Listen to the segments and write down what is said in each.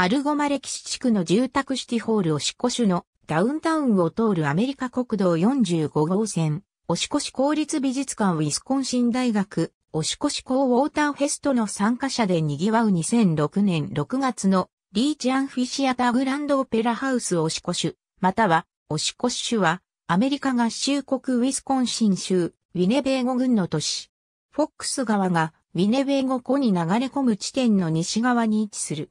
アルゴマ歴史地区の住宅シティホールオシコしのダウンタウンを通るアメリカ国道45号線、オシコし公立美術館ウィスコンシン大学、オシコし公ウォーターフェストの参加者で賑わう2006年6月のリーチアンフィシアターグランドオペラハウスオシコシまたはオシコシはアメリカ合衆国ウィスコンシン州、ウィネベーゴ郡の都市。フォックス川がウィネベーゴ湖に流れ込む地点の西側に位置する。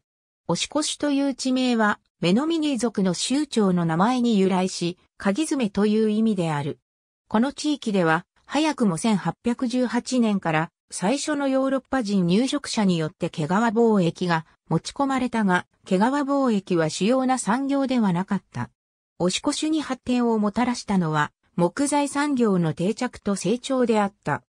押越という地名は、メノミニー族の州長の名前に由来し、鍵爪という意味である。この地域では、早くも1818年から最初のヨーロッパ人入植者によって毛皮貿易が持ち込まれたが、毛皮貿易は主要な産業ではなかった。押越に発展をもたらしたのは、木材産業の定着と成長であった。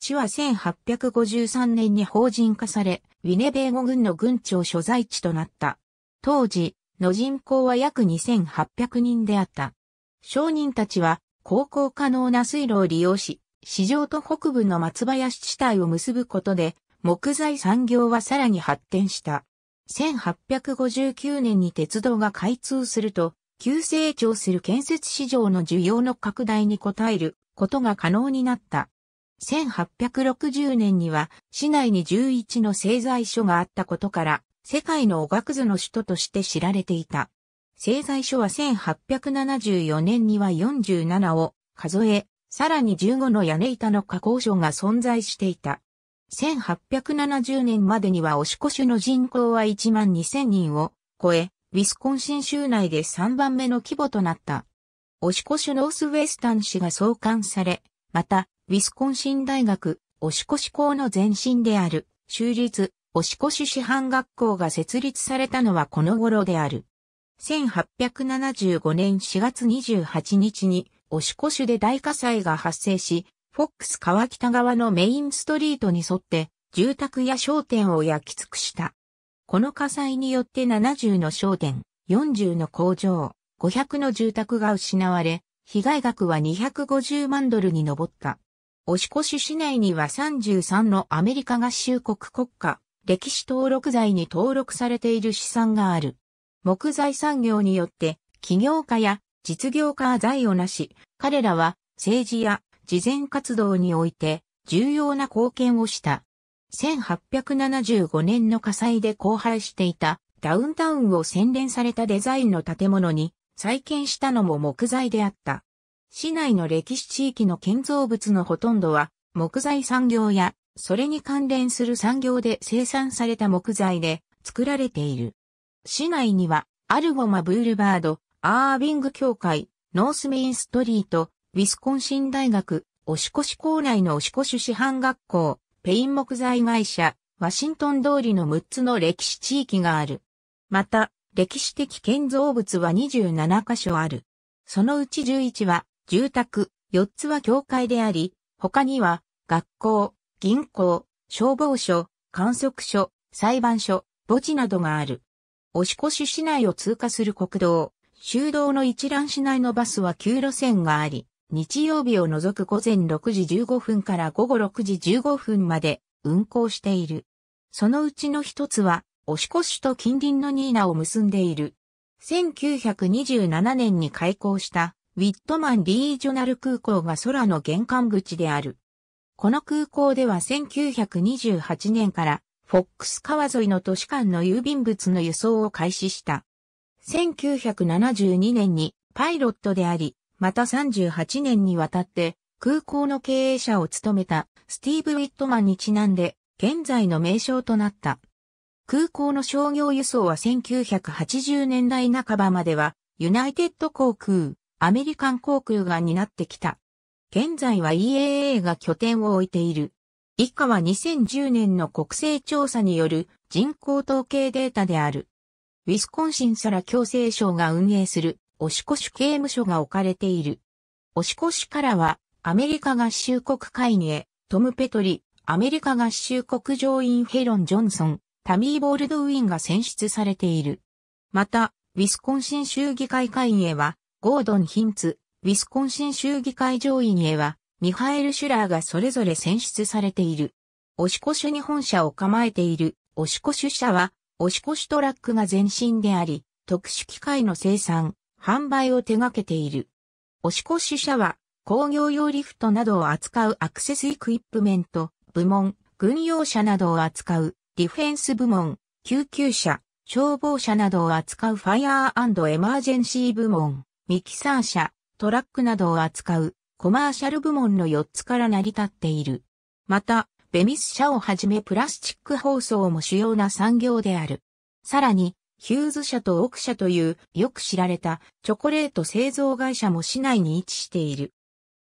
地は1853年に法人化され、ウィネベーゴ軍の軍庁所在地となった。当時、の人口は約2800人であった。商人たちは、航行可能な水路を利用し、市場と北部の松林地帯を結ぶことで、木材産業はさらに発展した。1859年に鉄道が開通すると、急成長する建設市場の需要の拡大に応えることが可能になった。1860年には市内に11の製材所があったことから、世界のおがくずの首都として知られていた。製材所は1874年には47を数え、さらに15の屋根板の加工所が存在していた。1870年までには押し越しの人口は1万2000人を超え、ウィスコンシン州内で3番目の規模となった。押し越しノースウェスタン市が創刊され、また、ウィスコンシン大学、押しコし校の前身である、州立、押しコし師範学校が設立されたのはこの頃である。1875年4月28日に、押しコしで大火災が発生し、フォックス川北側のメインストリートに沿って、住宅や商店を焼き尽くした。この火災によって70の商店、40の工場、500の住宅が失われ、被害額は250万ドルに上った。押越市内には33のアメリカ合衆国国家、歴史登録財に登録されている資産がある。木材産業によって、企業家や実業家は財をなし、彼らは政治や慈善活動において重要な貢献をした。1875年の火災で荒廃していたダウンタウンを洗練されたデザインの建物に再建したのも木材であった。市内の歴史地域の建造物のほとんどは、木材産業や、それに関連する産業で生産された木材で作られている。市内には、アルゴマブールバード、アービング協会、ノースメインストリート、ウィスコンシン大学、押し越し校内の押し越し市販学校、ペイン木材会社、ワシントン通りの6つの歴史地域がある。また、歴史的建造物は27箇所ある。そのうち11は住宅、4つは教会であり、他には、学校、銀行、消防署、観測所、裁判所、墓地などがある。押越市内を通過する国道、修道の一覧市内のバスは9路線があり、日曜日を除く午前6時15分から午後6時15分まで運行している。そのうちの一つは、押越市と近隣のニーナを結んでいる。1927年に開校したウィットマンリージョナル空港が空の玄関口である。この空港では1928年からフォックス川沿いの都市間の郵便物の輸送を開始した。1972年にパイロットであり、また38年にわたって空港の経営者を務めたスティーブ・ウィットマンにちなんで現在の名称となった。空港の商業輸送は1980年代半ばまではユナイテッド航空、アメリカン航空が担ってきた。現在は EAA が拠点を置いている。以下は2010年の国勢調査による人口統計データである。ウィスコンシンサラ共生省が運営する、オシコシ刑務所が置かれている。オシコシからは、アメリカ合衆国会議へ、トム・ペトリ、アメリカ合衆国上院ヘロン・ジョンソン、タミー・ボールドウィンが選出されている。また、ウィスコンシン州議会会議へは、ゴードン・ヒンツ、ウィスコンシン州議会上院へは、ミハエル・シュラーがそれぞれ選出されている。オシコシュに本社を構えている、オシコシュ社は、オシコシュトラックが前身であり、特殊機械の生産、販売を手掛けている。オシコシュ社は、工業用リフトなどを扱うアクセスイクイップメント、部門、軍用車などを扱う、ディフェンス部門、救急車、消防車などを扱うファイアーエマージェンシー部門。ミキサー車、トラックなどを扱うコマーシャル部門の4つから成り立っている。また、ベミス社をはじめプラスチック包装も主要な産業である。さらに、ヒューズ社とオク社というよく知られたチョコレート製造会社も市内に位置している。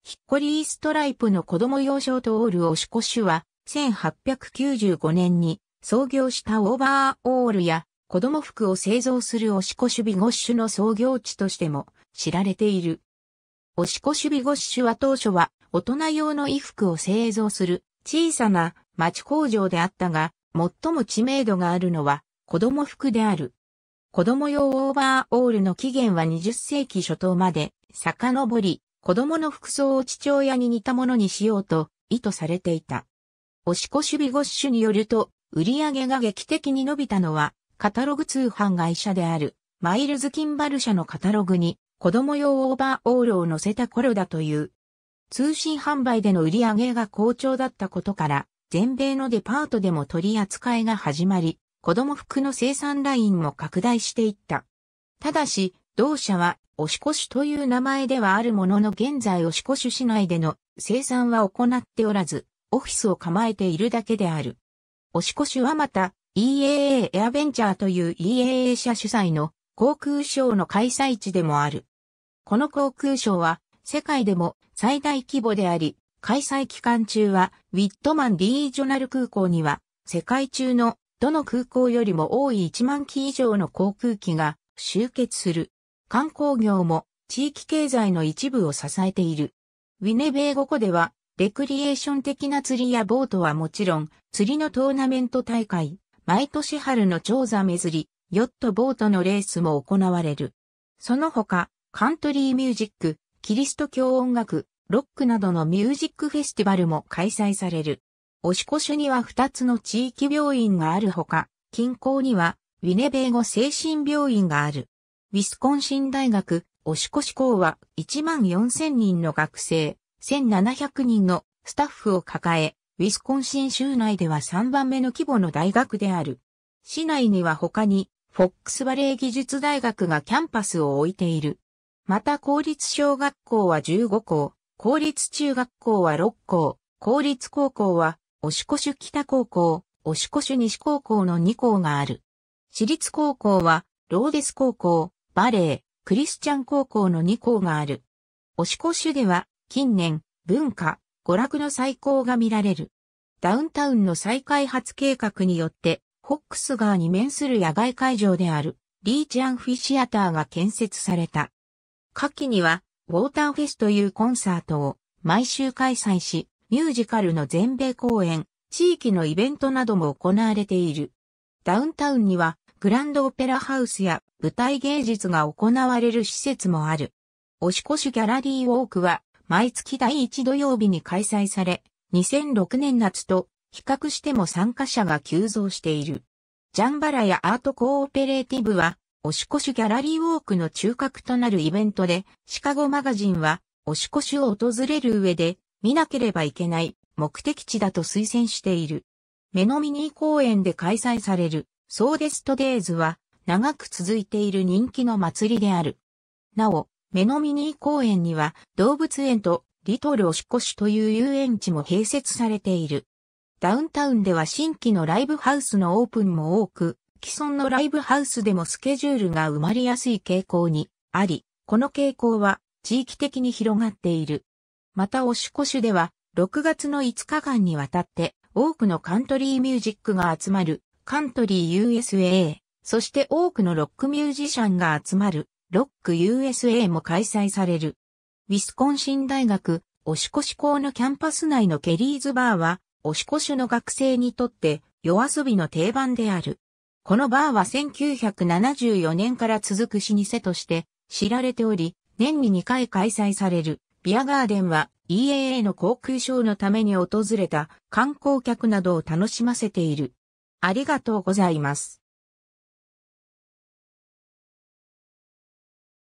ヒッコリーストライプの子供用ショートオールオシコシュは1895年に創業したオーバーオールや子供服を製造するオシコシュビゴッシュの創業地としても知られている。おしこシュビゴッシュは当初は大人用の衣服を製造する小さな町工場であったが、最も知名度があるのは子供服である。子供用オーバーオールの起源は20世紀初頭まで遡り、子供の服装を父親に似たものにしようと意図されていた。おしこシュビゴッシュによると、売り上げが劇的に伸びたのは、カタログ通販会社である、マイルズ・キンバル社のカタログに子供用オーバーオールを乗せた頃だという。通信販売での売り上げが好調だったことから、全米のデパートでも取り扱いが始まり、子供服の生産ラインも拡大していった。ただし、同社は、押し越しという名前ではあるものの現在押し越し市内での生産は行っておらず、オフィスを構えているだけである。押し越しはまた、EAA エアベンチャーという EAA 社主催の航空ショーの開催地でもある。この航空ショーは世界でも最大規模であり、開催期間中はウィットマンリージョナル空港には世界中のどの空港よりも多い1万機以上の航空機が集結する。観光業も地域経済の一部を支えている。ウィネベーゴ湖ではレクリエーション的な釣りやボートはもちろん釣りのトーナメント大会、毎年春の長座めずり、ヨットボートのレースも行われる。その他、カントリーミュージック、キリスト教音楽、ロックなどのミュージックフェスティバルも開催される。オシコシュには2つの地域病院があるほか、近郊にはウィネベーゴ精神病院がある。ウィスコンシン大学、オシコシ校は1万4000人の学生、1700人のスタッフを抱え、ウィスコンシン州内では3番目の規模の大学である。市内には他にフォックスバレー技術大学がキャンパスを置いている。また公立小学校は15校、公立中学校は6校、公立高校は、押越し北高校、押越し西高校の2校がある。私立高校は、ローデス高校、バレー、クリスチャン高校の2校がある。押越しでは、近年、文化、娯楽の再興が見られる。ダウンタウンの再開発計画によって、ホックス川に面する野外会場であるリーチアンフィシアターが建設された。夏季にはウォーターフェスというコンサートを毎週開催し、ミュージカルの全米公演、地域のイベントなども行われている。ダウンタウンにはグランドオペラハウスや舞台芸術が行われる施設もある。おしこしギャラリーウォークは毎月第1土曜日に開催され、2006年夏と比較しても参加者が急増している。ジャンバラやアートコーオペレーティブは、おしこしギャラリーウォークの中核となるイベントで、シカゴマガジンは、おしこしを訪れる上で、見なければいけない目的地だと推薦している。メノミニー公園で開催される、ソーデストデイズは、長く続いている人気の祭りである。なお、メノミニー公園には、動物園と、リトルおしこしという遊園地も併設されている。ダウンタウンでは新規のライブハウスのオープンも多く、既存のライブハウスでもスケジュールが埋まりやすい傾向にあり、この傾向は地域的に広がっている。また、オシコシでは、6月の5日間にわたって、多くのカントリーミュージックが集まる、カントリー USA、そして多くのロックミュージシャンが集まる、ロック USA も開催される。ウィスコンシン大学、オシコシ校のキャンパス内のケリーズバーは、おしこしの学生にとって夜遊びの定番である。このバーは1974年から続く老舗として知られており、年に2回開催されるビアガーデンは EAA の航空ショーのために訪れた観光客などを楽しませている。ありがとうございます。